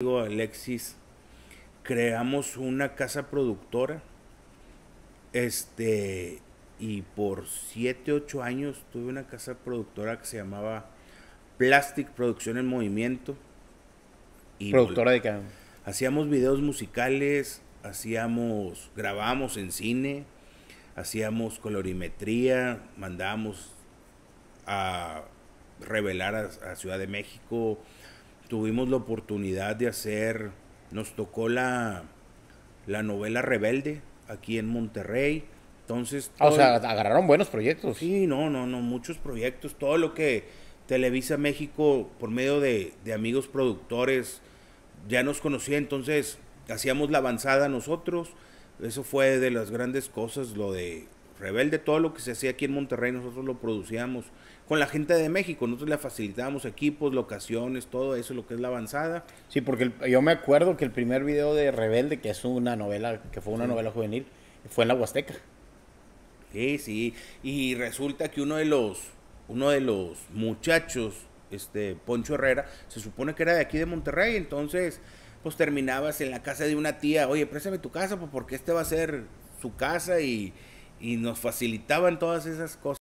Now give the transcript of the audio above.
Alexis, creamos una casa productora. Este, y por 7, 8 años tuve una casa productora que se llamaba Plastic Producción en Movimiento. Y pues, productora de qué? Hacíamos videos musicales, hacíamos, grabamos en cine, hacíamos colorimetría, mandábamos a revelar a, a Ciudad de México, tuvimos la oportunidad de hacer, nos tocó la, la novela Rebelde aquí en Monterrey. Entonces, ah, o sea, agarraron buenos proyectos. Sí, no, no, no, muchos proyectos. Todo lo que Televisa México, por medio de, de amigos productores, ya nos conocía, entonces hacíamos la avanzada nosotros. Eso fue de las grandes cosas, lo de Rebelde, todo lo que se hacía aquí en Monterrey, nosotros lo producíamos con la gente de México. Nosotros le facilitábamos equipos, locaciones, todo eso, lo que es la avanzada. Sí, porque yo me acuerdo que el primer video de Rebelde, que es una novela, que fue una novela juvenil, fue en la Huasteca. Sí, sí. Y resulta que uno de los, uno de los muchachos, este, Poncho Herrera, se supone que era de aquí de Monterrey, entonces pues terminabas en la casa de una tía, oye, préstame tu casa, pues porque este va a ser su casa y, y nos facilitaban todas esas cosas.